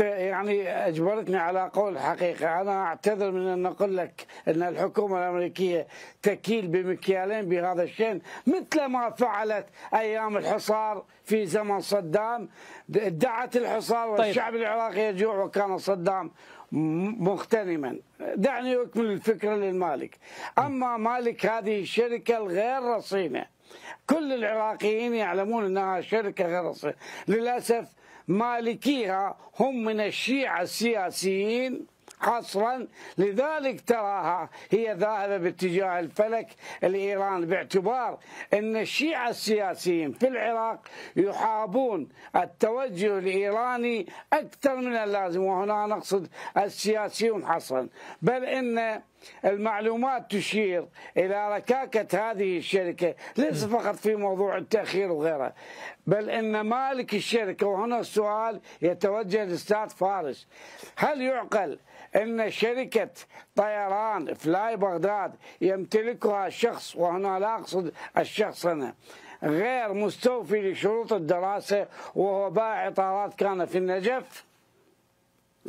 يعني اجبرتني على قول الحقيقه، انا اعتذر من ان اقول لك ان الحكومه الامريكيه تكيل بمكيالين بهذا الشيء مثل ما فعلت ايام الحصار في زمن صدام، ادعت الحصار طيب. والشعب العراقي يجوع وكان صدام مغتنما دعني أكمل الفكرة للمالك أما مالك هذه الشركة الغير رصينة كل العراقيين يعلمون أنها شركة غير للأسف مالكيها هم من الشيعة السياسيين حصرا لذلك تراها هي ذاهبة باتجاه الفلك الإيراني باعتبار أن الشيعة السياسيين في العراق يحابون التوجه الإيراني أكثر من اللازم وهنا نقصد السياسيون حصرا بل أن المعلومات تشير إلى ركاكة هذه الشركة ليس فقط في موضوع التأخير وغيره بل أن مالك الشركة وهنا السؤال يتوجه الأستاذ فارس هل يعقل أن شركة طيران فلاي بغداد يمتلكها شخص وهنا لا أقصد الشخص انا غير مستوفي لشروط الدراسة وهو بائع طائرات كان في النجف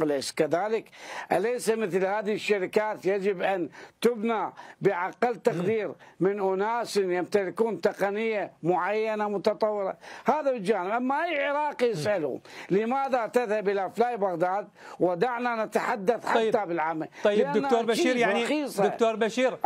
أليس كذلك؟ أليس مثل هذه الشركات يجب أن تبنى بأقل تقدير من أناس يمتلكون تقنية معينة متطورة هذا الجانب أما أي عراقي يسأله لماذا تذهب إلى فلاي بغداد ودعنا نتحدث حتى طيب بالعامة طيب دكتور بشير يعني دكتور بشير